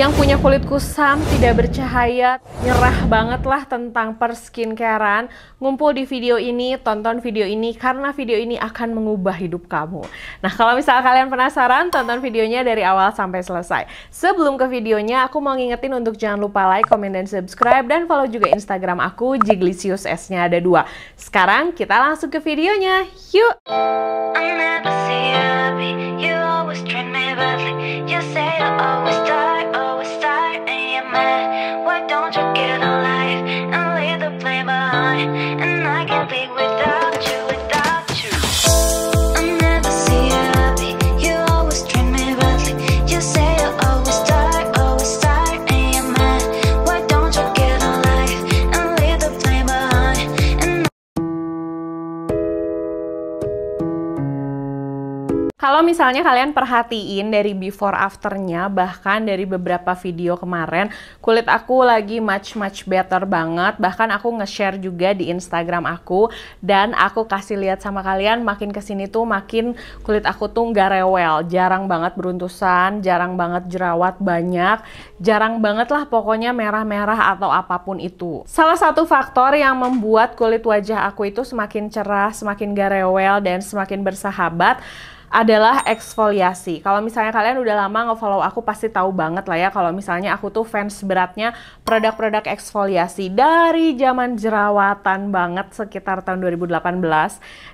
yang punya kulit kusam, tidak bercahaya, nyerah banget lah tentang skincarean, ngumpul di video ini, tonton video ini, karena video ini akan mengubah hidup kamu. Nah, kalau misal kalian penasaran, tonton videonya dari awal sampai selesai. Sebelum ke videonya, aku mau ngingetin untuk jangan lupa like, comment, dan subscribe, dan follow juga Instagram aku, Jiglicious S-nya ada dua. Sekarang kita langsung ke videonya, yuk! You always treat me badly. You say you always die. why don't you get a life and leave the play behind? And I can be with Kalau misalnya kalian perhatiin dari before afternya, bahkan dari beberapa video kemarin, kulit aku lagi much much better banget. Bahkan aku nge-share juga di Instagram aku dan aku kasih lihat sama kalian, makin kesini tuh makin kulit aku tuh nggak rewel, jarang banget beruntusan, jarang banget jerawat banyak, jarang banget lah pokoknya merah-merah atau apapun itu. Salah satu faktor yang membuat kulit wajah aku itu semakin cerah, semakin gak rewel dan semakin bersahabat adalah eksfoliasi. Kalau misalnya kalian udah lama ngefollow aku pasti tahu banget lah ya kalau misalnya aku tuh fans beratnya produk-produk eksfoliasi dari zaman jerawatan banget sekitar tahun 2018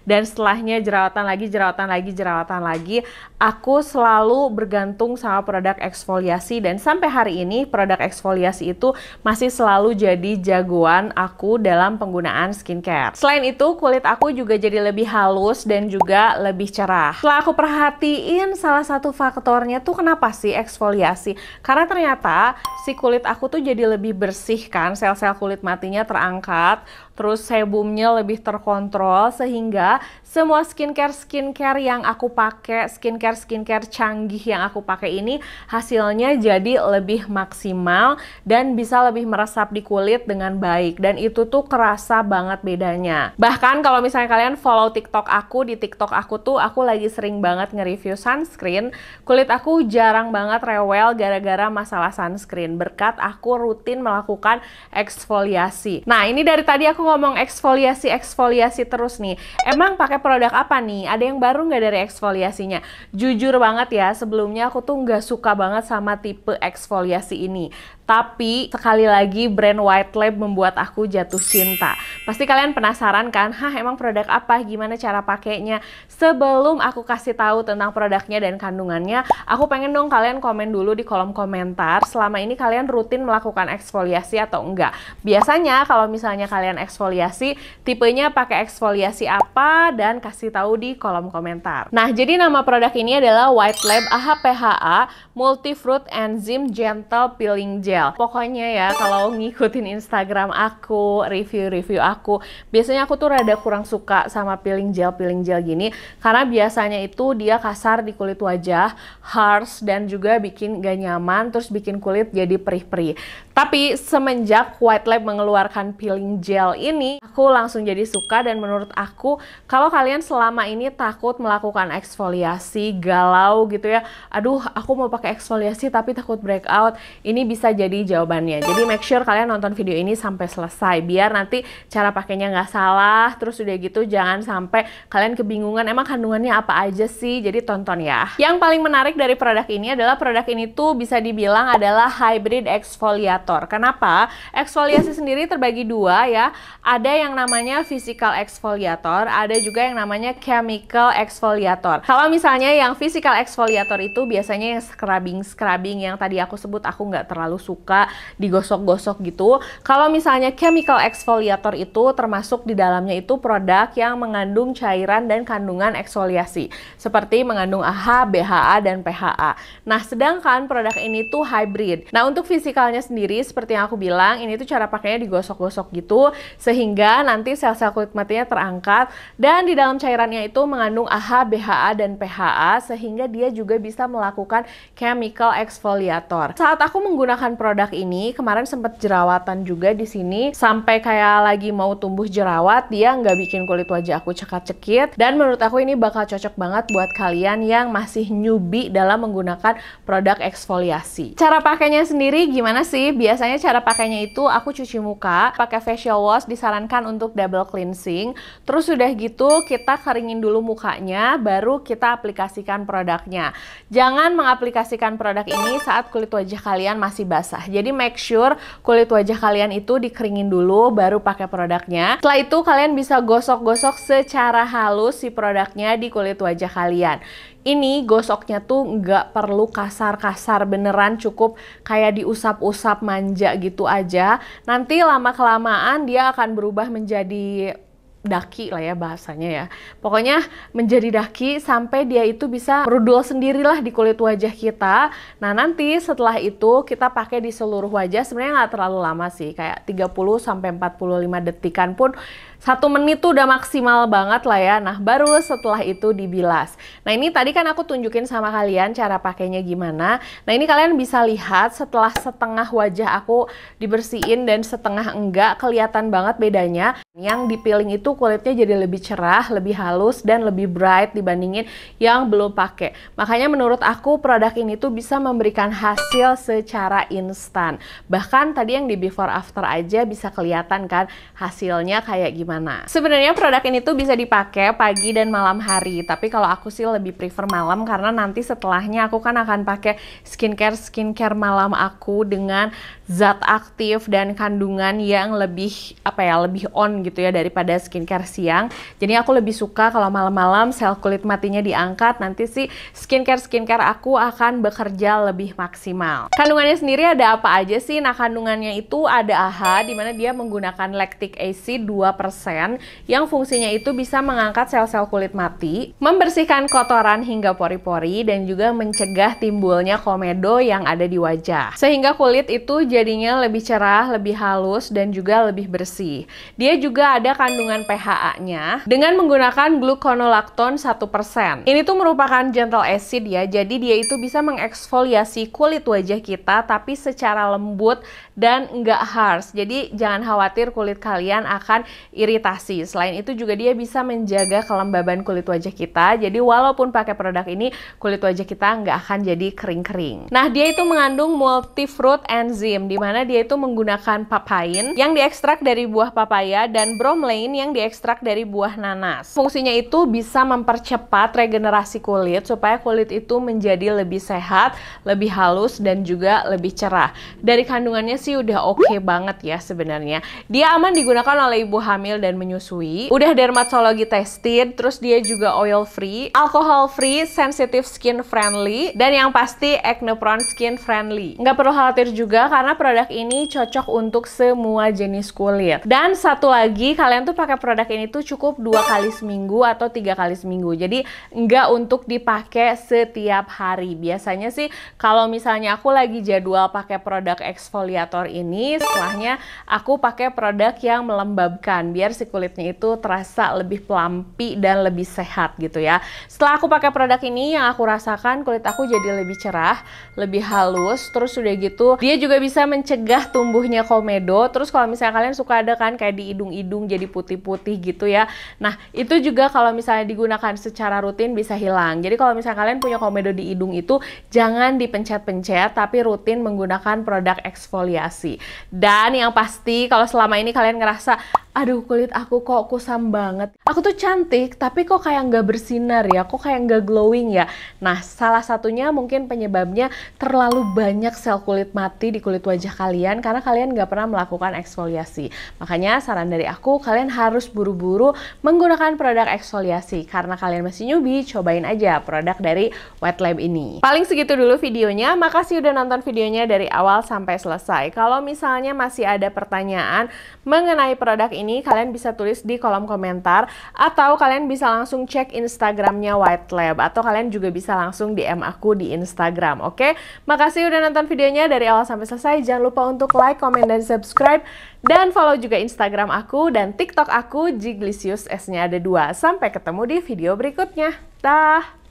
dan setelahnya jerawatan lagi, jerawatan lagi, jerawatan lagi, aku selalu bergantung sama produk eksfoliasi dan sampai hari ini produk eksfoliasi itu masih selalu jadi jagoan aku dalam penggunaan skincare. Selain itu, kulit aku juga jadi lebih halus dan juga lebih cerah. Setelah aku perhatiin salah satu faktornya tuh kenapa sih eksfoliasi? Karena ternyata si kulit aku tuh jadi lebih bersih kan, sel-sel kulit matinya terangkat, terus sebumnya lebih terkontrol sehingga semua skincare skincare yang aku pakai, skincare skincare canggih yang aku pakai ini hasilnya jadi lebih maksimal dan bisa lebih meresap di kulit dengan baik dan itu tuh kerasa banget bedanya. Bahkan kalau misalnya kalian follow TikTok aku di TikTok aku tuh aku lagi sering sering banget nge-review sunscreen, kulit aku jarang banget rewel gara-gara masalah sunscreen berkat aku rutin melakukan eksfoliasi. Nah, ini dari tadi aku ngomong eksfoliasi eksfoliasi terus nih. Emang pakai produk apa nih? Ada yang baru nggak dari eksfoliasinya? Jujur banget ya, sebelumnya aku tuh nggak suka banget sama tipe eksfoliasi ini. Tapi sekali lagi brand White Lab membuat aku jatuh cinta. Pasti kalian penasaran kan, hah emang produk apa, gimana cara pakainya? Sebelum aku kasih tahu tentang produknya dan kandungannya, aku pengen dong kalian komen dulu di kolom komentar selama ini kalian rutin melakukan eksfoliasi atau enggak. Biasanya kalau misalnya kalian eksfoliasi, tipenya pakai eksfoliasi apa dan kasih tahu di kolom komentar. Nah, jadi nama produk ini adalah White Lab AHPHA Multi Fruit Enzyme Gentle Peeling Gel tutorial. Pokoknya ya kalau ngikutin Instagram aku, review-review aku, biasanya aku tuh rada kurang suka sama peeling gel peeling gel gini karena biasanya itu dia kasar di kulit wajah, harsh dan juga bikin gak nyaman terus bikin kulit jadi perih-perih. Tapi semenjak White Lab mengeluarkan peeling gel ini, aku langsung jadi suka dan menurut aku kalau kalian selama ini takut melakukan eksfoliasi, galau gitu ya, aduh aku mau pakai eksfoliasi tapi takut breakout, ini bisa jadi jawabannya. Jadi make sure kalian nonton video ini sampai selesai biar nanti cara pakainya nggak salah, terus udah gitu jangan sampai kalian kebingungan emang kandungannya apa aja sih, jadi tonton ya. Yang paling menarik dari produk ini adalah produk ini tuh bisa dibilang adalah hybrid exfoliator indikator. Kenapa? Eksfoliasi sendiri terbagi dua ya. Ada yang namanya physical exfoliator, ada juga yang namanya chemical exfoliator. Kalau misalnya yang physical exfoliator itu biasanya yang scrubbing-scrubbing yang tadi aku sebut aku nggak terlalu suka digosok-gosok gitu. Kalau misalnya chemical exfoliator itu termasuk di dalamnya itu produk yang mengandung cairan dan kandungan eksfoliasi seperti mengandung AHA, BHA, dan PHA. Nah, sedangkan produk ini tuh hybrid. Nah, untuk fisikalnya sendiri jadi seperti yang aku bilang, ini tuh cara pakainya digosok-gosok gitu sehingga nanti sel-sel kulit matinya terangkat dan di dalam cairannya itu mengandung AHA, BHA dan PHA sehingga dia juga bisa melakukan chemical exfoliator. Saat aku menggunakan produk ini, kemarin sempat jerawatan juga di sini sampai kayak lagi mau tumbuh jerawat, dia nggak bikin kulit wajah aku cekat-cekit dan menurut aku ini bakal cocok banget buat kalian yang masih newbie dalam menggunakan produk eksfoliasi. Cara pakainya sendiri gimana sih? biasanya cara pakainya itu aku cuci muka, pakai facial wash disarankan untuk double cleansing. Terus sudah gitu kita keringin dulu mukanya, baru kita aplikasikan produknya. Jangan mengaplikasikan produk ini saat kulit wajah kalian masih basah. Jadi make sure kulit wajah kalian itu dikeringin dulu, baru pakai produknya. Setelah itu kalian bisa gosok-gosok secara halus si produknya di kulit wajah kalian. Ini gosoknya tuh nggak perlu kasar-kasar beneran cukup kayak diusap-usap manja gitu aja. Nanti lama-kelamaan dia akan berubah menjadi daki lah ya bahasanya ya. Pokoknya menjadi daki sampai dia itu bisa merudul sendirilah di kulit wajah kita. Nah nanti setelah itu kita pakai di seluruh wajah sebenarnya nggak terlalu lama sih kayak 30 sampai 45 detikan pun satu menit tuh udah maksimal banget lah ya. Nah baru setelah itu dibilas. Nah ini tadi kan aku tunjukin sama kalian cara pakainya gimana. Nah ini kalian bisa lihat setelah setengah wajah aku dibersihin dan setengah enggak kelihatan banget bedanya. Yang dipiling itu kulitnya jadi lebih cerah, lebih halus, dan lebih bright dibandingin yang belum pakai. Makanya menurut aku produk ini tuh bisa memberikan hasil secara instan. Bahkan tadi yang di before after aja bisa kelihatan kan hasilnya kayak gimana. Sebenarnya produk ini tuh bisa dipakai pagi dan malam hari. Tapi kalau aku sih lebih prefer malam karena nanti setelahnya aku kan akan pakai skincare-skincare malam aku dengan zat aktif dan kandungan yang lebih apa ya lebih on gitu ya daripada skin skincare siang. Jadi aku lebih suka kalau malam-malam sel kulit matinya diangkat, nanti sih skincare-skincare aku akan bekerja lebih maksimal. Kandungannya sendiri ada apa aja sih? Nah, kandungannya itu ada AHA, dimana dia menggunakan lactic acid 2%, yang fungsinya itu bisa mengangkat sel-sel kulit mati, membersihkan kotoran hingga pori-pori, dan juga mencegah timbulnya komedo yang ada di wajah. Sehingga kulit itu jadinya lebih cerah, lebih halus, dan juga lebih bersih. Dia juga ada kandungan PHA-nya dengan menggunakan glukonolakton 1%. Ini tuh merupakan gentle acid ya, jadi dia itu bisa mengeksfoliasi kulit wajah kita tapi secara lembut dan nggak harsh. Jadi jangan khawatir kulit kalian akan iritasi. Selain itu juga dia bisa menjaga kelembaban kulit wajah kita. Jadi walaupun pakai produk ini, kulit wajah kita nggak akan jadi kering-kering. Nah, dia itu mengandung multifruit enzim, di mana dia itu menggunakan papain yang diekstrak dari buah papaya dan bromelain yang diekstrak dari buah nanas. Fungsinya itu bisa mempercepat regenerasi kulit supaya kulit itu menjadi lebih sehat, lebih halus dan juga lebih cerah. Dari kandungannya sih udah oke okay banget ya sebenarnya. Dia aman digunakan oleh ibu hamil dan menyusui. Udah dermatologi tested, terus dia juga oil free, alcohol free, sensitive skin friendly, dan yang pasti acne prone skin friendly. Nggak perlu khawatir juga karena produk ini cocok untuk semua jenis kulit. Dan satu lagi, kalian tuh pakai produk ini tuh cukup dua kali seminggu atau tiga kali seminggu. Jadi nggak untuk dipakai setiap hari. Biasanya sih kalau misalnya aku lagi jadwal pakai produk eksfoliator ini, setelahnya aku pakai produk yang melembabkan biar si kulitnya itu terasa lebih pelampi dan lebih sehat gitu ya. Setelah aku pakai produk ini yang aku rasakan kulit aku jadi lebih cerah, lebih halus, terus udah gitu dia juga bisa mencegah tumbuhnya komedo. Terus kalau misalnya kalian suka ada kan kayak di hidung-hidung jadi putih-putih putih gitu ya. Nah, itu juga kalau misalnya digunakan secara rutin bisa hilang. Jadi kalau misalnya kalian punya komedo di hidung itu jangan dipencet-pencet tapi rutin menggunakan produk eksfoliasi. Dan yang pasti kalau selama ini kalian ngerasa aduh kulit aku kok kusam banget. Aku tuh cantik, tapi kok kayak nggak bersinar ya, kok kayak nggak glowing ya. Nah, salah satunya mungkin penyebabnya terlalu banyak sel kulit mati di kulit wajah kalian karena kalian nggak pernah melakukan eksfoliasi. Makanya saran dari aku, kalian harus buru-buru menggunakan produk eksfoliasi. Karena kalian masih newbie, cobain aja produk dari Wet Lab ini. Paling segitu dulu videonya, makasih udah nonton videonya dari awal sampai selesai. Kalau misalnya masih ada pertanyaan mengenai produk ini, ini kalian bisa tulis di kolom komentar atau kalian bisa langsung cek Instagramnya White Lab atau kalian juga bisa langsung DM aku di Instagram, oke? Okay? Makasih udah nonton videonya dari awal sampai selesai. Jangan lupa untuk like, comment, dan subscribe. Dan follow juga Instagram aku dan TikTok aku, Jiglisius S-nya ada dua. Sampai ketemu di video berikutnya. Dah!